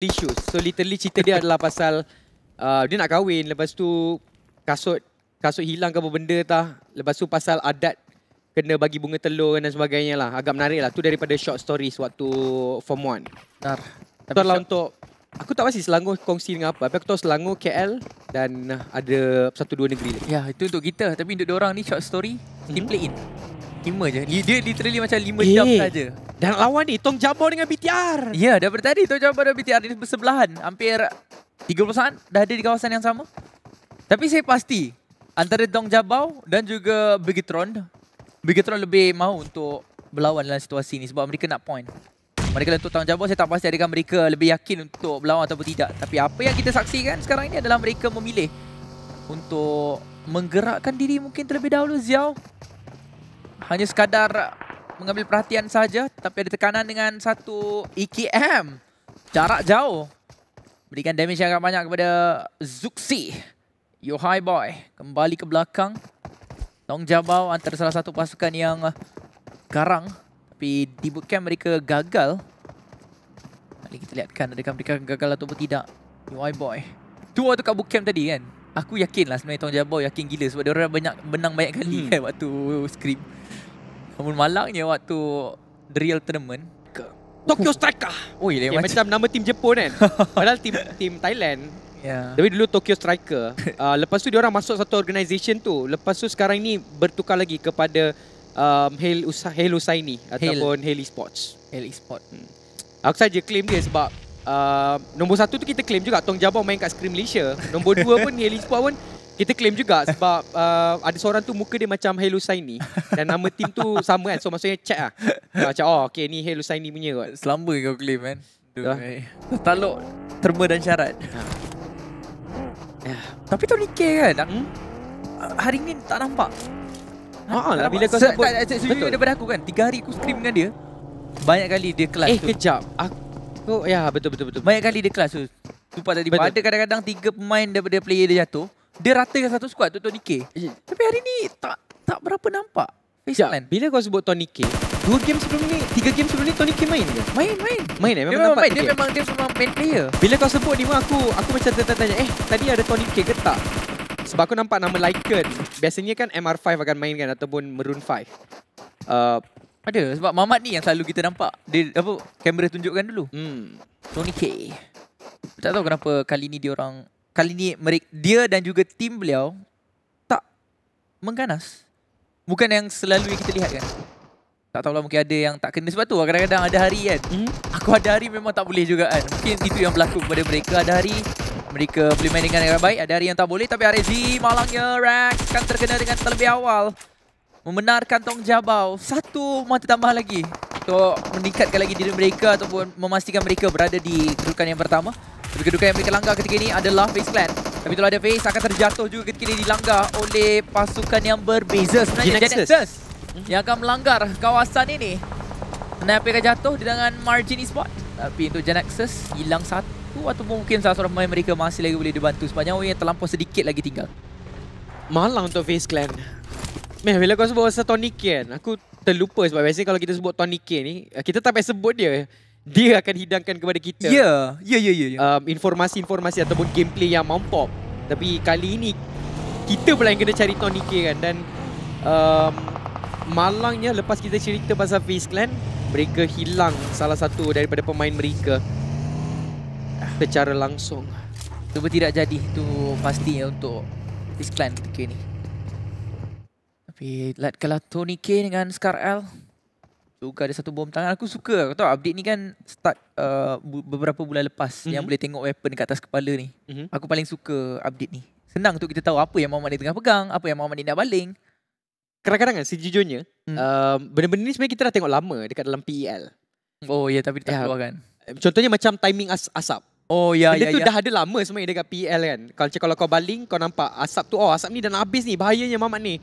issues. So literally cerita dia adalah pasal uh, dia nak kahwin lepas tu kasut kasut hilang ke apa benda tah. Lepas tu pasal adat kena bagi bunga telur dan sebagainya lah. Agak menarik lah. Tu daripada short stories waktu form 1. Dar. Tu lah untuk Aku tak pasti Selangor kongsi dengan apa. Tapi aku tahu Selangor, KL dan uh, ada satu dua negeri. Ya, itu untuk kita. Tapi untuk orang ni short story, mm-hmm. template in lima je. Dia literally macam lima eh. jam saja. Dan lawan ni Tong Jabor dengan BTR. Ya, daripada tadi Tong Jabor dengan BTR di sebelahan. Hampir 30 saat dah ada di kawasan yang sama. Tapi saya pasti antara Tong Jabau dan juga Bigetron. Bigetron lebih mahu untuk berlawan dalam situasi ni sebab mereka nak point. Mereka letup Tong Jabau, saya tak pasti adakah mereka lebih yakin untuk berlawan atau tidak. Tapi apa yang kita saksikan sekarang ini adalah mereka memilih untuk menggerakkan diri mungkin terlebih dahulu Ziau hanya sekadar mengambil perhatian saja tapi ada tekanan dengan satu EKM jarak jauh berikan damage yang agak banyak kepada Zuxi Yo Hi boy kembali ke belakang Tong Jabau antara salah satu pasukan yang garang tapi di bootcamp mereka gagal Mari kita lihatkan adakah mereka gagal atau tidak Hi boy Tu waktu kat bootcamp tadi kan Aku yakin lah sebenarnya Tong Jabau yakin gila Sebab dia banyak menang banyak kali hmm. kan waktu scrim Namun malangnya waktu the real tournament ke Tokyo Striker. Oh, yeah, macam, nama tim Jepun kan. Padahal tim tim Thailand. Yeah. Tapi dulu Tokyo Striker. Uh, lepas tu dia orang masuk satu organisation tu. Lepas tu sekarang ni bertukar lagi kepada um, Hail Usa Hail Usaini ataupun heli sports. Heli sport. Hmm. Aku saja claim dia sebab uh, nombor satu tu kita claim juga Tong Jabau main kat Scream Malaysia. Nombor dua pun heli sport pun kita claim juga sebab uh, ada seorang tu muka dia macam Hello Saini dan nama team tu sama kan. So maksudnya check ah. Macam oh okey ni Hello Saini punya kot. Selamba kau claim kan. Duh. Eh. Taluk terma dan syarat. Ah. Tapi tu ni kan. Hmm? Ah, hari ni tak nampak. Ha, ha bila kau sebut. Tak, ada tak, daripada aku kan. Tiga hari aku scream dengan dia. Banyak kali dia kelas eh, tu. Eh, kejap. Aku, ya, betul, betul, betul. Banyak kali dia kelas tu. Tupak tadi. Ada kadang-kadang tiga pemain daripada player dia jatuh dia rata ratakan satu squad tu Tony K. Tapi hari ni tak tak berapa nampak. Faceline. bila kau sebut Tony K, dua game sebelum ni, tiga game sebelum ni Tony K main ke? Main, main. Main eh, memang dia nampak. Main. Dia memang dia semua main player. Bila kau sebut ni aku aku macam tanya eh tadi ada Tony K ke tak? Sebab aku nampak nama Lycan. Biasanya kan MR5 akan main kan ataupun Maroon 5. Uh, ada sebab Mamat ni yang selalu kita nampak. Dia apa kamera tunjukkan dulu. Hmm. Tony K. Tak tahu kenapa kali ni dia orang kali ni dia dan juga tim beliau tak mengganas. Bukan yang selalu kita lihat kan. Tak tahu lah mungkin ada yang tak kena sebab tu kadang-kadang ada hari kan. Hmm? Aku ada hari memang tak boleh juga kan. Mungkin itu yang berlaku kepada mereka. Ada hari mereka boleh main dengan dengan baik. Ada hari yang tak boleh tapi Arezi malangnya Rex kan terkena dengan terlebih awal. Membenarkan Tong Jabau. Satu mata tambah lagi. Untuk meningkatkan lagi diri mereka ataupun memastikan mereka berada di kerukan yang pertama. Tapi kedudukan yang mereka langgar ketika ini adalah Face Clan. Tapi itulah ada Face akan terjatuh juga ketika ini dilanggar oleh pasukan yang berbeza. Sebenarnya Genesis hmm. yang akan melanggar kawasan ini. Kenapa akan jatuh dengan margin e-spot? Tapi untuk Genesis hilang satu atau mungkin salah seorang pemain mereka masih lagi boleh dibantu. Sebabnya orang yang terlampau sedikit lagi tinggal. Malang untuk Face Clan. Meh, bila kau sebut pasal Tony Kane, aku terlupa sebab biasanya kalau kita sebut Tony Kane ni, kita tak payah sebut dia dia akan hidangkan kepada kita. Ya, ya ya ya, ya. Um, informasi-informasi ataupun gameplay yang mampok. Tapi kali ini kita pula yang kena cari Tony K kan dan um, malangnya lepas kita cerita pasal Face Clan, mereka hilang salah satu daripada pemain mereka secara langsung. Itu tidak jadi itu pastinya untuk Face Clan ketika ini. Tapi let kalah Tony K dengan Scar L. Suka ada satu bom tangan aku suka kau tahu update ni kan start uh, beberapa bulan lepas mm-hmm. yang mhm. boleh tengok weapon dekat atas kepala ni. Mm-hmm. Aku paling suka update ni. Senang untuk kita tahu apa yang Muhammad ni tengah pegang, apa yang Muhammad ni nak baling. Kadang-kadang kan sejujurnya hmm. uh, benda-benda ni sebenarnya kita dah tengok lama dekat dalam PEL. Oh ya yeah, tapi dia tak yeah. keluar kan. Eh, contohnya macam timing as- asap. Oh ya ya tu Dia ya. dah ada lama sebenarnya dekat PEL kan. Kalau kalau kau baling kau nampak asap tu oh asap ni dah nak habis ni bahayanya Muhammad ni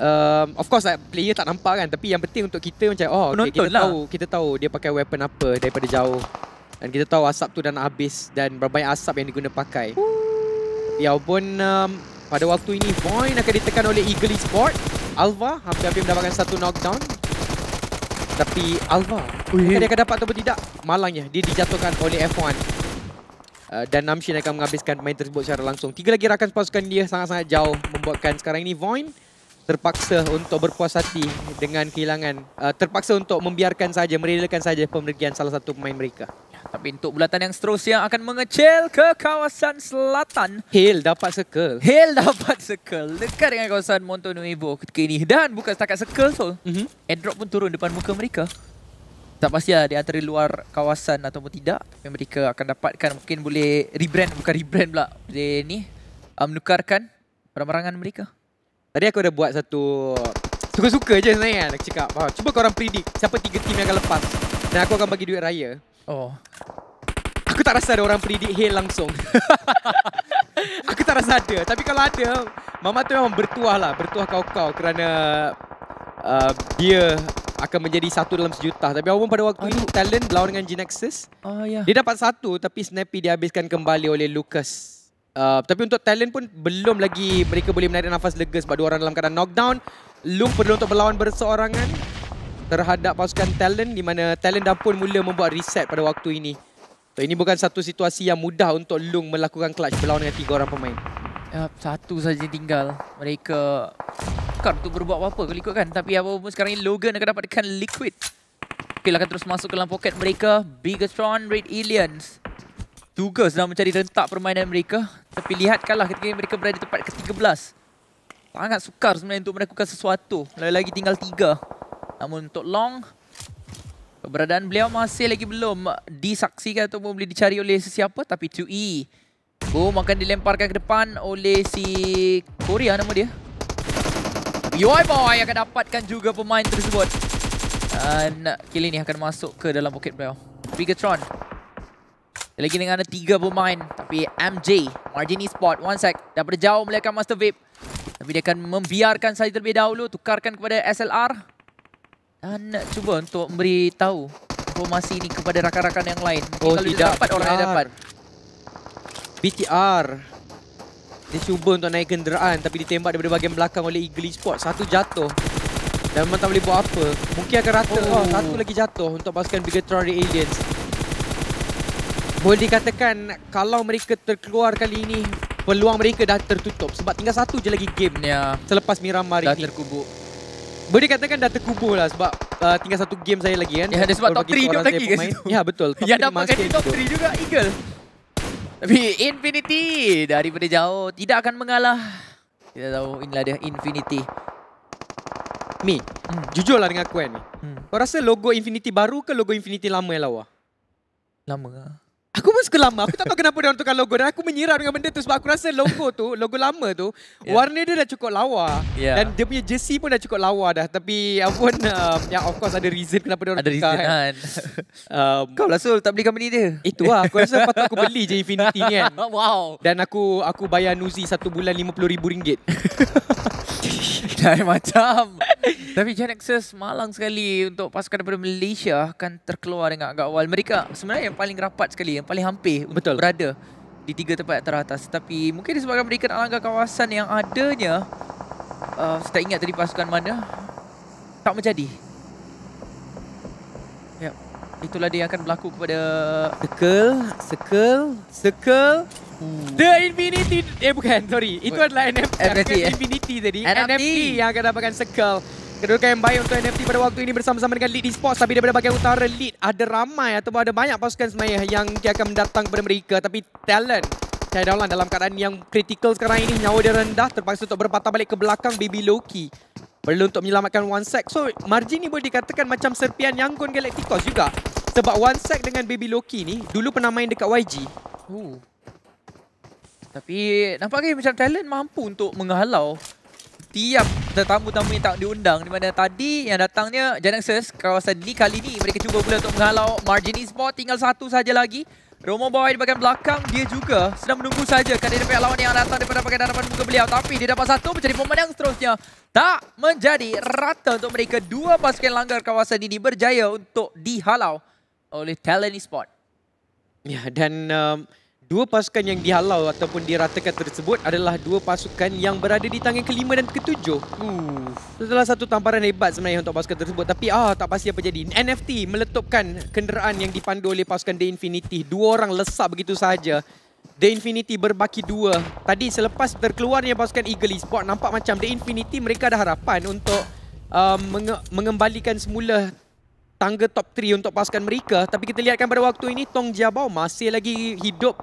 um, of course like, player tak nampak kan tapi yang penting untuk kita macam oh okay, kita lah. tahu kita tahu dia pakai weapon apa daripada jauh dan kita tahu asap tu dah nak habis dan berapa banyak asap yang diguna pakai ya pun um, pada waktu ini point akan ditekan oleh Eagle Sport Alva hampir-hampir mendapatkan satu knockdown tapi Alva dia akan dapat atau tidak malangnya dia dijatuhkan oleh F1 Uh, dan Namshin akan menghabiskan main tersebut secara langsung. Tiga lagi rakan pasukan dia sangat-sangat jauh membuatkan sekarang ini Point terpaksa untuk berpuas hati dengan kehilangan uh, terpaksa untuk membiarkan saja merelakan saja pemergian salah satu pemain mereka ya, tapi untuk bulatan yang seterusnya akan mengecil ke kawasan selatan. Hill dapat circle. Hill dapat circle. Dekat dengan kawasan Montonuevo ketika ini. Dan bukan setakat circle tu. Mm -hmm. Airdrop pun turun depan muka mereka. Tak pasti lah dia antara luar kawasan ataupun tidak. Tapi mereka akan dapatkan mungkin boleh rebrand. Bukan rebrand pula. Boleh ni. Um, menukarkan um, perang-perangan mereka. Tadi aku ada buat satu suka-suka je sebenarnya nak cakap. Ha, cuba korang predict siapa tiga team yang akan lepas. Dan aku akan bagi duit raya. Oh. Aku tak rasa ada orang predict hail langsung. aku tak rasa ada. Tapi kalau ada, Mama tu memang bertuah lah. Bertuah kau-kau kerana uh, dia akan menjadi satu dalam sejuta. Tapi awam pada waktu itu, talent lawan dengan Genexus. Oh, ah, ya. Yeah. Dia dapat satu tapi Snappy dihabiskan kembali oleh Lucas. Uh, tapi untuk talent pun belum lagi mereka boleh menarik nafas lega sebab dua orang dalam keadaan knockdown. Loom perlu untuk berlawan berseorangan terhadap pasukan talent di mana talent dah pun mula membuat reset pada waktu ini. So, ini bukan satu situasi yang mudah untuk Lung melakukan clutch berlawan dengan tiga orang pemain. Uh, satu saja tinggal. Mereka bukan untuk berbuat apa-apa kalau ikutkan. Tapi apa-apa sekarang ini Logan akan dapatkan Liquid. Okey, akan terus masuk ke dalam poket mereka. Bigatron, Red Aliens. Tuga sedang mencari rentak permainan mereka. Tapi lihatkanlah ketika mereka berada di tempat ke-13. Sangat sukar sebenarnya untuk melakukan sesuatu. Lagi-lagi tinggal tiga. Namun untuk Long, keberadaan beliau masih lagi belum disaksikan atau boleh dicari oleh sesiapa. Tapi 2E. Boom akan dilemparkan ke depan oleh si Korea nama dia. UI Boy akan dapatkan juga pemain tersebut. Dan kill ini akan masuk ke dalam poket beliau. Bigatron lagi dengan ada tiga pemain. Tapi MJ, margin e-spot. One sec, daripada jauh melihatkan Master Vip, Tapi dia akan membiarkan saya terlebih dahulu. Tukarkan kepada SLR. Dan cuba untuk memberitahu informasi ini kepada rakan-rakan yang lain. Mungkin oh, kalau tidak. dapat, orang yang dapat. BTR. Dia cuba untuk naik kenderaan tapi ditembak daripada bahagian belakang oleh Eagle Sport. Satu jatuh dan memang tak boleh buat apa. Mungkin akan rata. Oh. Oh, satu lagi jatuh untuk pasukan Bigatron Aliens. Boleh dikatakan kalau mereka terkeluar kali ini peluang mereka dah tertutup sebab tinggal satu je lagi game ya. selepas Miramar ini. Dah terkubur. Boleh dikatakan dah terkubur lah sebab uh, tinggal satu game saya lagi kan. Ya, ada sebab top 3 hidup lagi ke situ. Ya, betul. Top Yang dapatkan top 3 juga Eagle. Tapi Infinity daripada jauh tidak akan mengalah. Kita tahu inilah dia Infinity. Mi, hmm. jujurlah dengan aku ni. Kan. Hmm. Kau rasa logo Infinity baru ke logo Infinity lama yang lawa? Lama lah. Aku pun suka lama. Aku tak tahu kenapa dia orang tukar logo dan aku menyiram dengan benda tu sebab aku rasa logo tu, logo lama tu, yeah. warna dia dah cukup lawa yeah. dan dia punya jersey pun dah cukup lawa dah. Tapi ya pun um, yang of course ada reason kenapa dia orang tukar. Ada reason. Kan. kan. Um, kau lah Sul tak beli company dia. Itu lah. Aku rasa patut aku beli je Infinity ni kan. Wow. Dan aku aku bayar Nuzi satu bulan RM50,000. dah macam. Tapi Gen malang sekali untuk pasukan daripada Malaysia akan terkeluar dengan agak awal. Mereka sebenarnya yang paling rapat sekali, yang paling hampir Betul. berada di tiga tempat teratas. Tapi mungkin disebabkan mereka nak langgar kawasan yang adanya, uh, saya tak ingat tadi pasukan mana, tak menjadi. Itulah dia akan berlaku kepada... Circle, circle, circle. The Infinity, eh bukan, sorry. Itu adalah NFT eh? Infinity tadi. NFT yang akan dapatkan circle. Kedudukan yang baik untuk NFT pada waktu ini bersama-sama dengan Lead Esports. Tapi daripada bagian utara, Lead ada ramai atau ada banyak pasukan sebenarnya yang akan mendatang kepada mereka. Tapi talent Chai Daulan dalam keadaan yang kritikal sekarang ini, nyawa dia rendah, terpaksa untuk berpatah balik ke belakang Baby Loki. Perlu untuk menyelamatkan One Sec. So, Margin ni boleh dikatakan macam serpian Yangon Galacticos juga. Sebab One Sec dengan Baby Loki ni, dulu pernah main dekat YG. Ooh. Tapi nampak ke kan macam talent mampu untuk menghalau tiap tetamu-tamu yang tak diundang di mana tadi yang datangnya Genesis kawasan ni kali ni mereka cuba pula untuk menghalau Margin Esport tinggal satu saja lagi Romo Boy di bahagian belakang dia juga sedang menunggu saja kerana dia lawan yang datang daripada bahagian hadapan muka beliau tapi dia dapat satu menjadi yang seterusnya tak menjadi rata untuk mereka dua pasukan langgar kawasan ini berjaya untuk dihalau oleh Talent Esport ya dan um... Dua pasukan yang dihalau ataupun diratakan tersebut adalah dua pasukan yang berada di tangan kelima dan ketujuh. Uh. Setelah satu tamparan hebat sebenarnya untuk pasukan tersebut. Tapi ah tak pasti apa jadi. NFT meletupkan kenderaan yang dipandu oleh pasukan The Infinity. Dua orang lesap begitu saja. The Infinity berbaki dua. Tadi selepas terkeluarnya pasukan Eagle Esports, nampak macam The Infinity mereka ada harapan untuk uh, menge- mengembalikan semula tangga top 3 untuk pasukan mereka tapi kita lihatkan pada waktu ini Tong Jiabao masih lagi hidup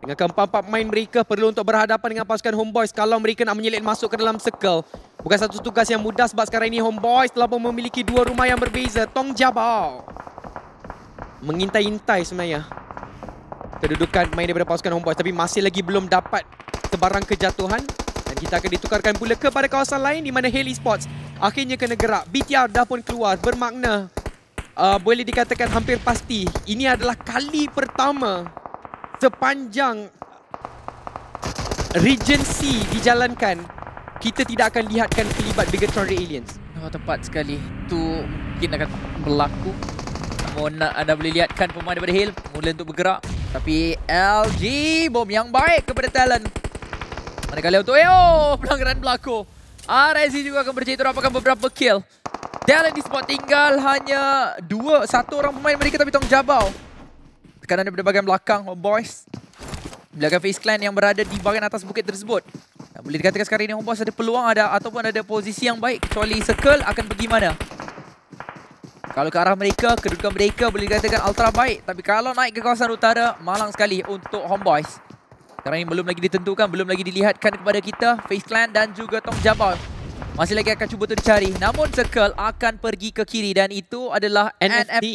dengan keempat-empat main mereka perlu untuk berhadapan dengan pasukan Homeboys kalau mereka nak menyelit masuk ke dalam circle bukan satu tugas yang mudah sebab sekarang ini Homeboys telah pun memiliki dua rumah yang berbeza Tong Jiabao mengintai-intai sebenarnya kedudukan main daripada pasukan Homeboys tapi masih lagi belum dapat sebarang kejatuhan dan kita akan ditukarkan pula kepada kawasan lain di mana Heli Sports akhirnya kena gerak BTR dah pun keluar bermakna uh, boleh dikatakan hampir pasti ini adalah kali pertama sepanjang Regency dijalankan kita tidak akan lihatkan terlibat Bigatron Red Aliens. Oh, tepat sekali. Itu mungkin akan berlaku. Mohon anda boleh lihatkan pemain daripada Hill mula untuk bergerak. Tapi LG bom yang baik kepada Talon. Manakala untuk EO pelanggaran berlaku. RSC juga akan bercerita apakah beberapa kill. Talent di spot tinggal hanya dua, satu orang pemain mereka tapi tong jabau. Tekanan daripada bahagian belakang oh boys. Belakang Face Clan yang berada di bahagian atas bukit tersebut. Dan boleh dikatakan sekarang ini Homeboys oh ada peluang ada ataupun ada posisi yang baik. Kecuali Circle akan pergi mana. Kalau ke arah mereka, kedudukan mereka boleh dikatakan ultra baik. Tapi kalau naik ke kawasan utara, malang sekali untuk Homeboys. Sekarang ini belum lagi ditentukan, belum lagi dilihatkan kepada kita. Face Clan dan juga Tong Jabal. Masih lagi akan cuba untuk dicari. Namun Circle akan pergi ke kiri dan itu adalah NFT. NFT.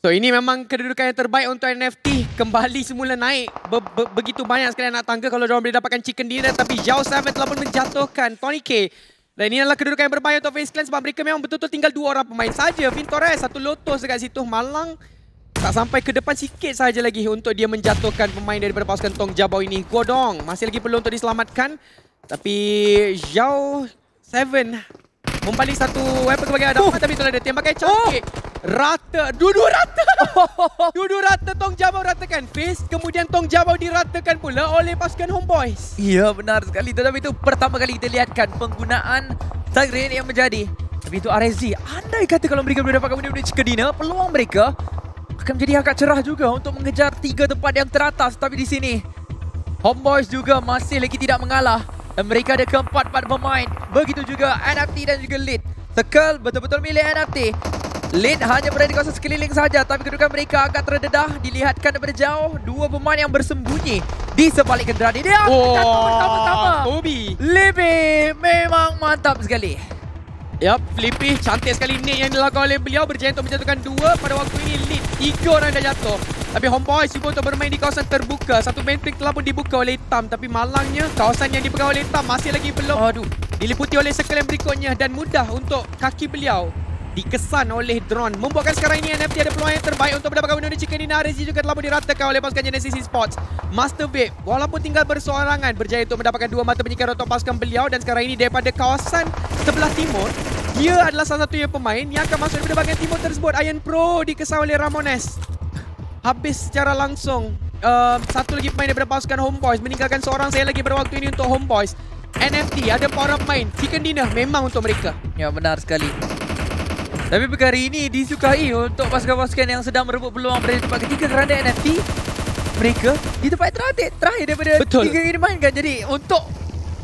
So ini memang kedudukan yang terbaik untuk NFT. Kembali semula naik. Be -be Begitu banyak sekali anak tangga kalau mereka boleh dapatkan chicken dinner. Tapi Zhao Seven telah pun menjatuhkan Tony K. Dan ini adalah kedudukan yang berbahaya untuk Face Clan sebab mereka memang betul-betul tinggal dua orang pemain saja. Vintores satu lotus dekat situ. Malang tak sampai ke depan sikit saja lagi untuk dia menjatuhkan pemain daripada pasukan Tong Jabau ini. Godong masih lagi perlu untuk diselamatkan. Tapi Zhao seven membalik satu weapon kepada Adam. Oh. Tapi itulah ada tembakan eh, cantik. Oh. Rata. Dua-dua rata. Dua-dua rata Tong Jabau ratakan. Face kemudian Tong Jabau diratakan pula oleh pasukan Homeboys. Ya benar sekali. Tapi itu pertama kali kita lihatkan penggunaan Tagrin yang menjadi. Tapi itu RSZ. Andai kata kalau mereka boleh dapatkan benda-benda cek dinner, peluang mereka akan menjadi agak cerah juga untuk mengejar tiga tempat yang teratas. Tapi di sini, Homeboys juga masih lagi tidak mengalah. Mereka ada keempat empat pemain. Begitu juga NFT dan juga Lead. Sekel betul-betul milik NFT. Lead hanya berada di kawasan sekeliling saja tapi kedudukan mereka agak terdedah dilihatkan daripada jauh. Dua pemain yang bersembunyi di sebalik kendera dia. Oh, pertama-tama. Toby. Libby memang mantap sekali. Yap, Flippy cantik sekali nick yang dilakukan oleh beliau berjaya untuk menjatuhkan dua pada waktu ini Lead Tiga orang dah jatuh. Tapi homeboys, cuba untuk bermain di kawasan terbuka. Satu matrix telah pun dibuka oleh Tam tapi malangnya kawasan yang dipegang oleh Tam masih lagi belum aduh diliputi oleh circle yang berikutnya dan mudah untuk kaki beliau dikesan oleh drone. Membuatkan sekarang ini NFT ada peluang yang terbaik untuk mendapatkan Indonesia Chicken ini. Narezi juga telah pun diratakan oleh pasukan Genesis Esports. Master Vape walaupun tinggal bersorangan berjaya untuk mendapatkan dua mata penyikir untuk pasukan beliau dan sekarang ini daripada kawasan sebelah timur dia adalah salah satu yang pemain yang akan masuk daripada bahagian timur tersebut. Iron Pro dikesan oleh Ramones habis secara langsung uh, satu lagi pemain daripada pasukan Homeboys meninggalkan seorang saya lagi berwaktu ini untuk Homeboys NFT ada para pemain Chicken Dinner memang untuk mereka ya benar sekali tapi perkara ini disukai untuk pasukan-pasukan yang sedang merebut peluang berada di tempat ketiga kerana NFT mereka di tempat terakhir terakhir daripada Betul. tiga ini main jadi untuk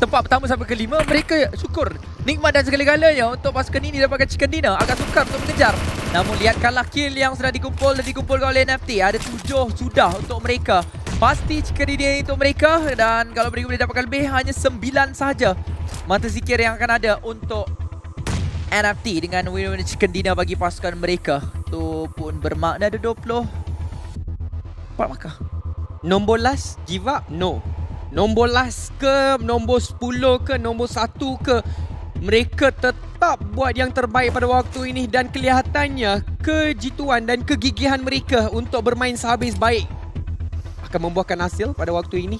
tempat pertama sampai kelima mereka syukur nikmat dan segala-galanya untuk pasukan ini dapatkan chicken dinner agak sukar untuk mengejar Namun lihatkanlah kill yang sudah dikumpul dan dikumpulkan oleh NFT. Ada tujuh sudah untuk mereka. Pasti jika dia untuk mereka dan kalau mereka boleh dapatkan lebih hanya sembilan sahaja mata zikir yang akan ada untuk NFT dengan win-win chicken dinner bagi pasukan mereka. tu pun bermakna ada 20. Pak maka Nombor last give up? No. Nombor last ke, nombor 10 ke, nombor 1 ke mereka tetap tetap buat yang terbaik pada waktu ini dan kelihatannya kejituan dan kegigihan mereka untuk bermain sehabis baik akan membuahkan hasil pada waktu ini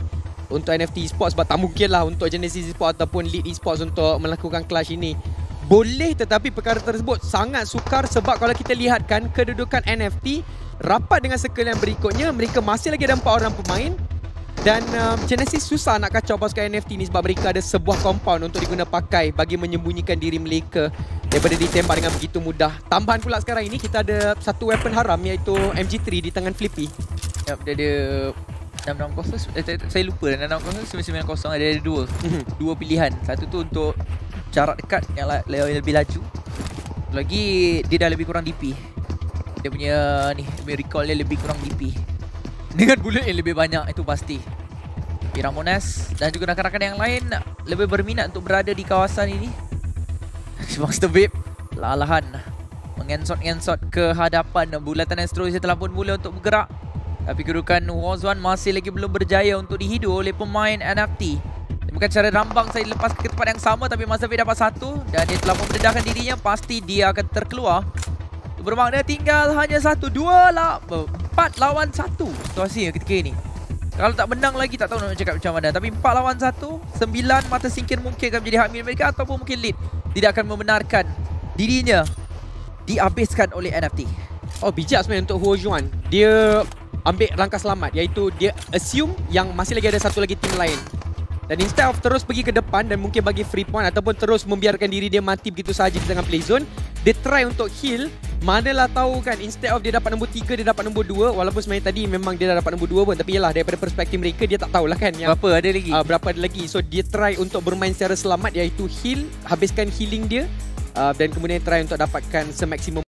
untuk NFT Esports sebab tak mungkinlah untuk Genesis Esports ataupun Lead Esports untuk melakukan clash ini. Boleh tetapi perkara tersebut sangat sukar sebab kalau kita lihatkan kedudukan NFT rapat dengan circle yang berikutnya mereka masih lagi ada 4 orang pemain dan um, uh, Genesis susah nak kacau pasukan NFT ni sebab mereka ada sebuah compound untuk diguna pakai bagi menyembunyikan diri mereka daripada ditembak dengan begitu mudah. Tambahan pula sekarang ini kita ada satu weapon haram iaitu MG3 di tangan Flippy. Yep, dia ada 660, eh, saya lupa dah 660, 990, ada dua mhm. Dua pilihan, satu tu untuk jarak dekat yang lebih laju Lagi, dia dah lebih kurang DP Dia punya ni, recall dia lebih kurang DP dengan bullet yang lebih banyak Itu pasti Piramonas Dan juga rakan-rakan yang lain Lebih berminat untuk berada di kawasan ini Monster Vape Lalahan Mengensot-ngensot ke hadapan Bulatan Astro Dia telah pun mula untuk bergerak Tapi kedudukan Warzone masih lagi belum berjaya Untuk dihidu oleh pemain NFT dia Bukan cara rambang saya lepas ke tempat yang sama Tapi Monster Vape dapat satu Dan dia telah pun memperdedahkan dirinya Pasti dia akan terkeluar Bermakna tinggal hanya satu Dua lah Empat lawan satu situasi yang ketika ini. Kalau tak menang lagi tak tahu nak cakap macam mana. Tapi 4 lawan 1, 9 mata singkir mungkin akan menjadi hak milik mereka ataupun mungkin lead tidak akan membenarkan dirinya dihabiskan oleh NFT. Oh bijak sebenarnya untuk Huo Juan. Dia ambil langkah selamat iaitu dia assume yang masih lagi ada satu lagi tim lain. Dan instead of terus pergi ke depan dan mungkin bagi free point ataupun terus membiarkan diri dia mati begitu saja di tengah play zone, dia try untuk heal Manalah tahu kan Instead of dia dapat nombor 3 Dia dapat nombor 2 Walaupun sebenarnya tadi Memang dia dah dapat nombor 2 pun Tapi yelah Daripada perspektif mereka Dia tak tahulah kan yang, Berapa ada lagi uh, Berapa ada lagi So dia try untuk bermain secara selamat Iaitu heal Habiskan healing dia uh, Dan kemudian try untuk dapatkan Semaksimum